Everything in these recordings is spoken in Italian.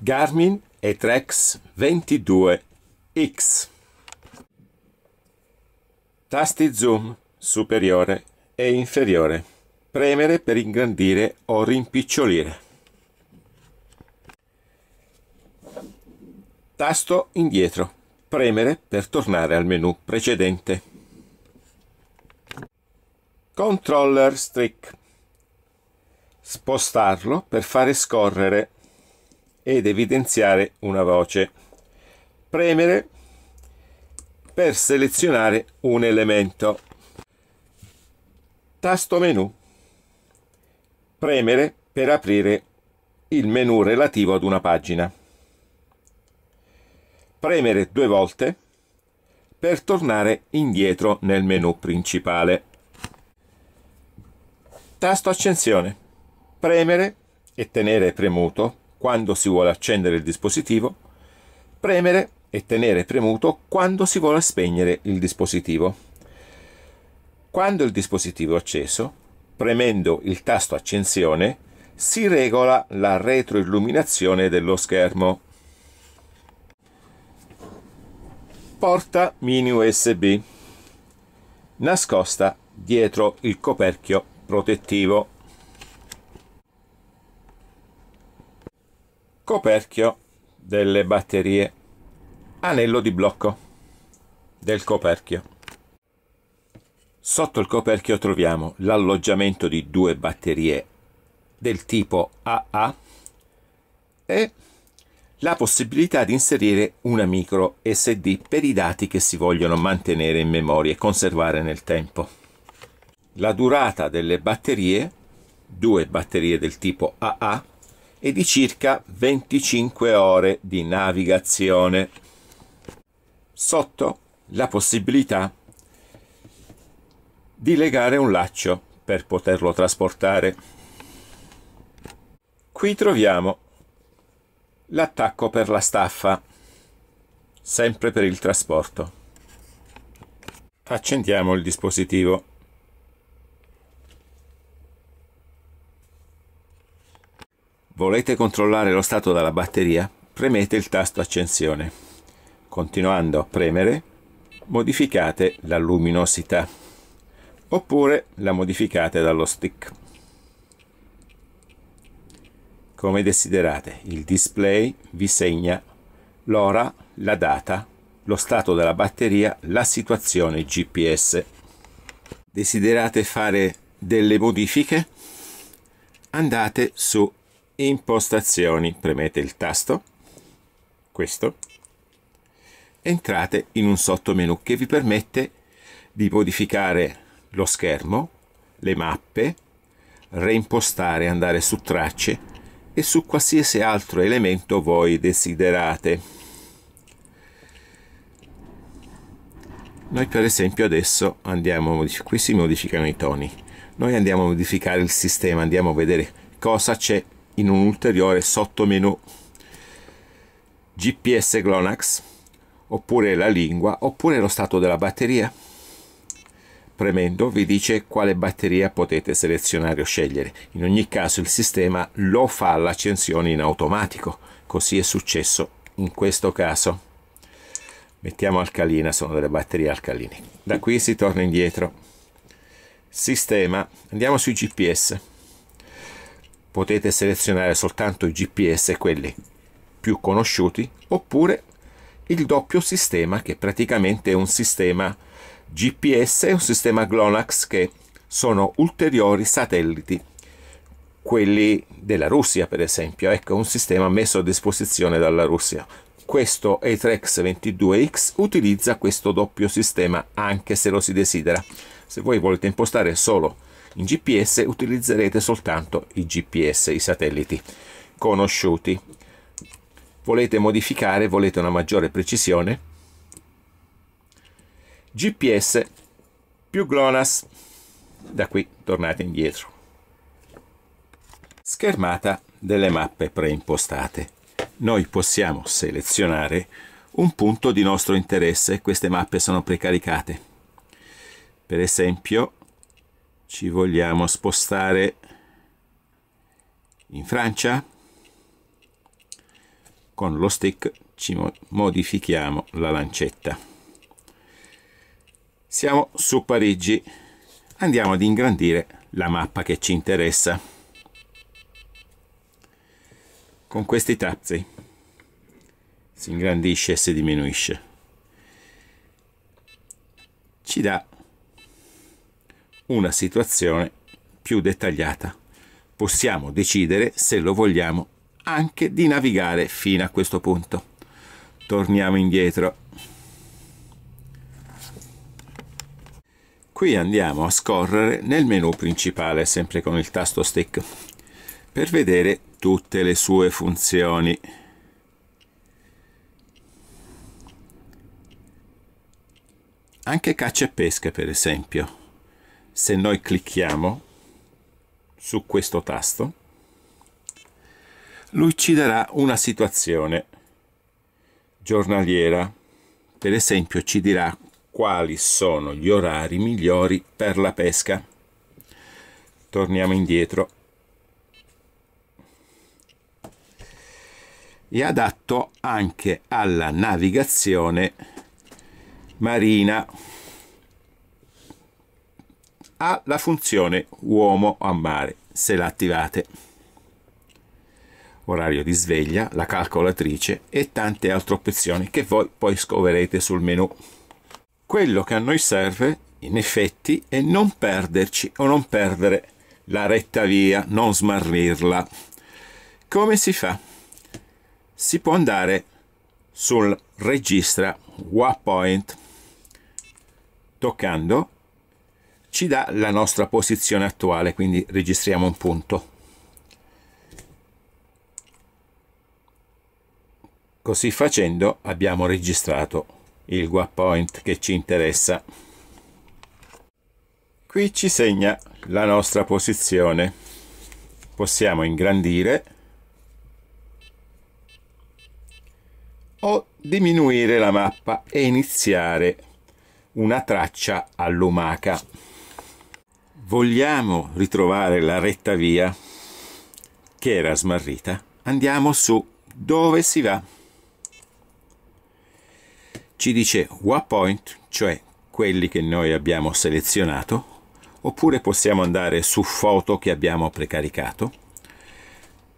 Garmin Etrex 22X. Tasti zoom superiore e inferiore. Premere per ingrandire o rimpicciolire. Tasto indietro. Premere per tornare al menu precedente. Controller Strick. Spostarlo per fare scorrere ed evidenziare una voce. Premere per selezionare un elemento. Tasto menu. Premere per aprire il menu relativo ad una pagina. Premere due volte per tornare indietro nel menu principale. Tasto accensione. Premere e tenere premuto quando si vuole accendere il dispositivo, premere e tenere premuto quando si vuole spegnere il dispositivo. Quando il dispositivo è acceso, premendo il tasto accensione, si regola la retroilluminazione dello schermo. Porta mini USB nascosta dietro il coperchio protettivo coperchio delle batterie anello di blocco del coperchio sotto il coperchio troviamo l'alloggiamento di due batterie del tipo AA e la possibilità di inserire una micro SD per i dati che si vogliono mantenere in memoria e conservare nel tempo. La durata delle batterie, due batterie del tipo AA, e di circa 25 ore di navigazione. Sotto la possibilità di legare un laccio per poterlo trasportare. Qui troviamo l'attacco per la staffa, sempre per il trasporto. Accendiamo il dispositivo. Volete controllare lo stato della batteria? Premete il tasto accensione. Continuando a premere, modificate la luminosità oppure la modificate dallo stick. Come desiderate, il display vi segna l'ora, la data, lo stato della batteria, la situazione GPS. Desiderate fare delle modifiche? Andate su impostazioni, premete il tasto, questo, entrate in un sottomenu che vi permette di modificare lo schermo, le mappe, reimpostare, andare su tracce e su qualsiasi altro elemento voi desiderate. Noi per esempio adesso andiamo, qui si modificano i toni, noi andiamo a modificare il sistema, andiamo a vedere cosa c'è in un ulteriore sottomenu GPS Glonax oppure la lingua oppure lo stato della batteria premendo vi dice quale batteria potete selezionare o scegliere in ogni caso il sistema lo fa l'accensione in automatico così è successo in questo caso mettiamo alcalina sono delle batterie alcaline da qui si torna indietro sistema andiamo sui gps potete selezionare soltanto i GPS quelli più conosciuti oppure il doppio sistema che praticamente è un sistema GPS e un sistema GLONAX che sono ulteriori satelliti quelli della Russia per esempio ecco un sistema messo a disposizione dalla Russia questo Atrex 22X utilizza questo doppio sistema anche se lo si desidera se voi volete impostare solo in GPS utilizzerete soltanto i GPS, i satelliti conosciuti. Volete modificare, volete una maggiore precisione? GPS più GLONASS. Da qui tornate indietro. Schermata delle mappe preimpostate. Noi possiamo selezionare un punto di nostro interesse, queste mappe sono precaricate. Per esempio, ci vogliamo spostare in Francia con lo stick ci modifichiamo la lancetta siamo su Parigi andiamo ad ingrandire la mappa che ci interessa con questi tazzi si ingrandisce e si diminuisce ci dà una situazione più dettagliata. Possiamo decidere, se lo vogliamo, anche di navigare fino a questo punto. Torniamo indietro. Qui andiamo a scorrere nel menu principale, sempre con il tasto stick, per vedere tutte le sue funzioni. Anche caccia e pesca, per esempio se noi clicchiamo su questo tasto lui ci darà una situazione giornaliera per esempio ci dirà quali sono gli orari migliori per la pesca torniamo indietro è adatto anche alla navigazione marina ha la funzione uomo a mare se la attivate orario di sveglia, la calcolatrice e tante altre opzioni che voi poi scoverete sul menu. Quello che a noi serve, in effetti, è non perderci o non perdere la retta via, non smarrirla. Come si fa? Si può andare sul registra WAPoint toccando ci dà la nostra posizione attuale, quindi registriamo un punto. Così facendo abbiamo registrato il guap point che ci interessa. Qui ci segna la nostra posizione. Possiamo ingrandire o diminuire la mappa e iniziare una traccia all'umaca vogliamo ritrovare la retta via che era smarrita, andiamo su dove si va. Ci dice what point, cioè quelli che noi abbiamo selezionato, oppure possiamo andare su foto che abbiamo precaricato,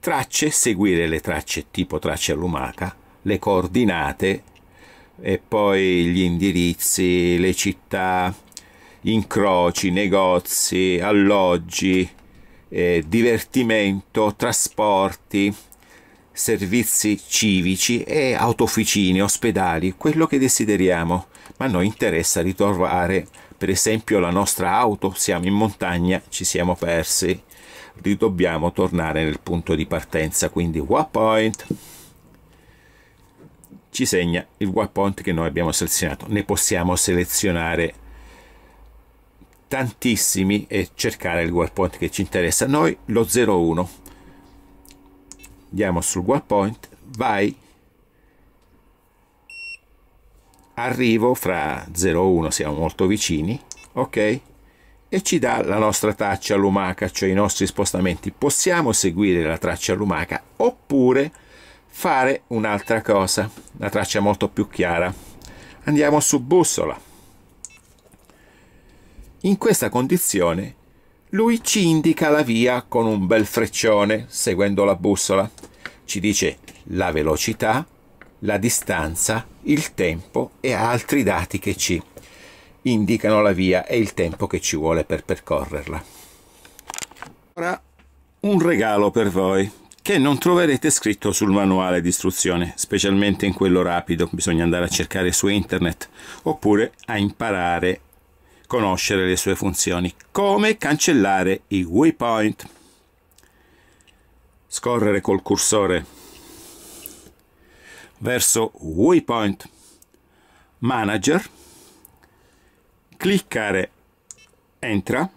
tracce, seguire le tracce tipo tracce lumaca, le coordinate e poi gli indirizzi, le città, incroci, negozi, alloggi, eh, divertimento, trasporti, servizi civici e autofficine, ospedali, quello che desideriamo. Ma a noi interessa ritrovare, per esempio, la nostra auto, siamo in montagna, ci siamo persi, dobbiamo tornare nel punto di partenza, quindi point? ci segna il waypoint che noi abbiamo selezionato. Ne possiamo selezionare tantissimi e cercare il waypoint che ci interessa noi lo 01 andiamo sul waypoint vai arrivo fra 01 siamo molto vicini ok e ci dà la nostra traccia lumaca cioè i nostri spostamenti possiamo seguire la traccia lumaca oppure fare un'altra cosa una traccia molto più chiara andiamo su bussola in questa condizione lui ci indica la via con un bel freccione, seguendo la bussola. Ci dice la velocità, la distanza, il tempo e altri dati che ci indicano la via e il tempo che ci vuole per percorrerla. Ora un regalo per voi che non troverete scritto sul manuale di istruzione, specialmente in quello rapido, bisogna andare a cercare su internet oppure a imparare conoscere le sue funzioni. Come cancellare i waypoint? Scorrere col cursore verso waypoint manager, cliccare entra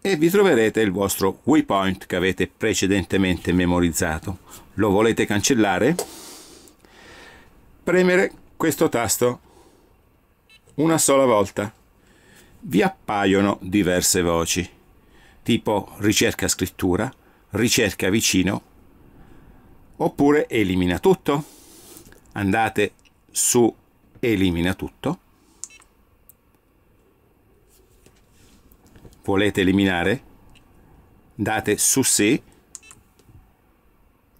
e vi troverete il vostro waypoint che avete precedentemente memorizzato. Lo volete cancellare? Premere questo tasto una sola volta vi appaiono diverse voci, tipo ricerca scrittura, ricerca vicino, oppure elimina tutto. Andate su elimina tutto. Volete eliminare? Date su sì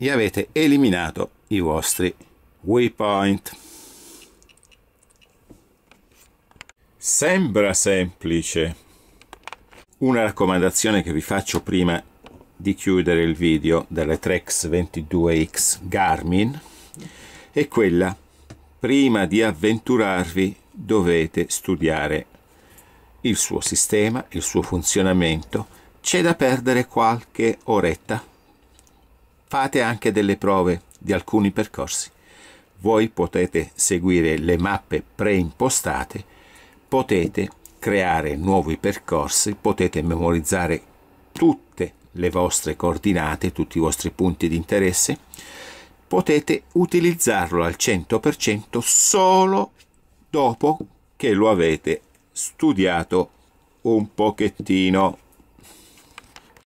e avete eliminato i vostri waypoint. Sembra semplice. Una raccomandazione che vi faccio prima di chiudere il video delle Trex 22X Garmin è quella prima di avventurarvi dovete studiare il suo sistema, il suo funzionamento. C'è da perdere qualche oretta. Fate anche delle prove di alcuni percorsi. Voi potete seguire le mappe preimpostate potete creare nuovi percorsi, potete memorizzare tutte le vostre coordinate, tutti i vostri punti di interesse, potete utilizzarlo al 100% solo dopo che lo avete studiato un pochettino